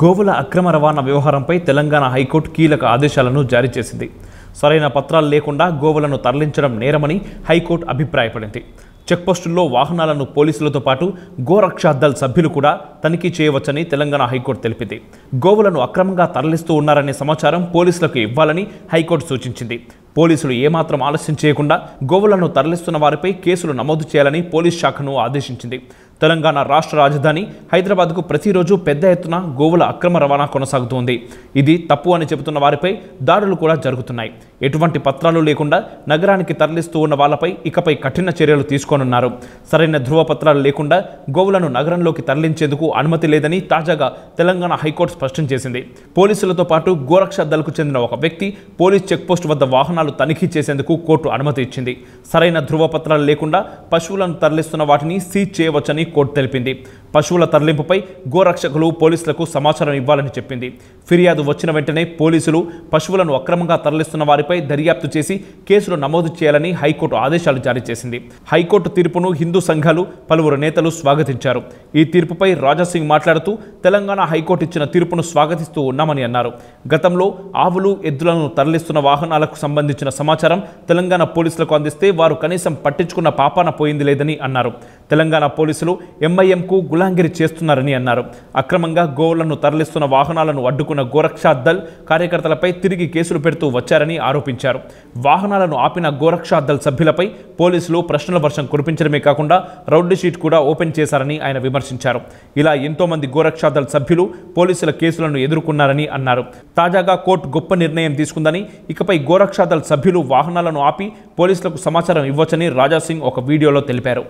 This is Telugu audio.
గోవుల అక్రమ రవాణా వ్యవహారంపై తెలంగాణ హైకోర్టు కీలక ఆదేశాలను జారీ చేసింది సరైన పత్రాలు లేకుండా గోవులను తరలించడం నేరమని హైకోర్టు అభిప్రాయపడింది చెక్పోస్టుల్లో వాహనాలను పోలీసులతో పాటు గోరక్షా సభ్యులు కూడా తనిఖీ చేయవచ్చని తెలంగాణ హైకోర్టు తెలిపింది గోవులను అక్రమంగా తరలిస్తూ ఉన్నారనే సమాచారం పోలీసులకు ఇవ్వాలని హైకోర్టు సూచించింది పోలీసులు ఏమాత్రం ఆలస్యం చేయకుండా గోవులను తరలిస్తున్న వారిపై కేసులు నమోదు చేయాలని పోలీస్ శాఖను ఆదేశించింది తెలంగాణ రాష్ట్ర రాజధాని హైదరాబాద్కు ప్రతిరోజు పెద్ద ఎత్తున గోవుల అక్రమ రవాణా కొనసాగుతోంది ఇది తప్పు అని చెబుతున్న వారిపై దాడులు కూడా జరుగుతున్నాయి ఎటువంటి పత్రాలు లేకుండా నగరానికి తరలిస్తూ ఉన్న వాళ్ళపై ఇకపై కఠిన చర్యలు తీసుకోనున్నారు సరైన ధృవపత్రాలు లేకుండా గోవులను నగరంలోకి తరలించేందుకు అనుమతి లేదని తాజాగా తెలంగాణ హైకోర్టు స్పష్టం చేసింది పోలీసులతో పాటు గోరక్ష దళకు చెందిన ఒక వ్యక్తి పోలీస్ చెక్పోస్ట్ వద్ద వాహనాలు తనిఖీ చేసేందుకు కోర్టు అనుమతి ఇచ్చింది సరైన ధృవపత్రాలు లేకుండా పశువులను తరలిస్తున్న వాటిని సీజ్ చేయవచ్చని కోర్టు తెలిపింది పశువుల తరలింపుపై గోరక్షకులు పోలీసులకు సమాచారం ఇవ్వాలని చెప్పింది ఫిర్యాదు వచ్చిన వెంటనే పోలీసులు పశువులను అక్రమంగా తరలిస్తున్న వారిపై దర్యాప్తు చేసి కేసులు నమోదు చేయాలని హైకోర్టు ఆదేశాలు జారీ చేసింది హైకోర్టు తీర్పును హిందూ సంఘాలు పలువురు నేతలు స్వాగతించారు ఈ తీర్పుపై రాజాసింగ్ మాట్లాడుతూ తెలంగాణ హైకోర్టు ఇచ్చిన తీర్పును స్వాగతిస్తూ ఉన్నామని అన్నారు గతంలో ఆవులు ఎద్దులను తరలిస్తున్న వాహనాలకు సంబంధించిన సమాచారం తెలంగాణ పోలీసులకు అందిస్తే వారు కనీసం పట్టించుకున్న పాపాన పోయింది లేదని అన్నారు తెలంగాణ పోలీసులు ఎంఐఎంకు గుల గుండాంగిరి చేస్తున్నారని అన్నారు అక్రమంగా గోవులను తరలిస్తున్న వాహనాలను అడ్డుకున్న గోరక్షా దల్ కార్యకర్తలపై తిరిగి కేసులు పెడుతూ వచ్చారని ఆరోపించారు వాహనాలను ఆపిన గోరక్షా దల్ సభ్యులపై పోలీసులు ప్రశ్నల వర్షం కురిపించడమే కాకుండా రౌండ్ షీట్ కూడా ఓపెన్ చేశారని ఆయన విమర్శించారు ఇలా ఎంతోమంది గోరక్షా దల్ సభ్యులు పోలీసుల కేసులను ఎదుర్కొన్నారని అన్నారు తాజాగా కోర్టు గొప్ప నిర్ణయం తీసుకుందని ఇకపై గోరక్షా సభ్యులు వాహనాలను ఆపి పోలీసులకు సమాచారం ఇవ్వచ్చని రాజాసింగ్ ఒక వీడియోలో తెలిపారు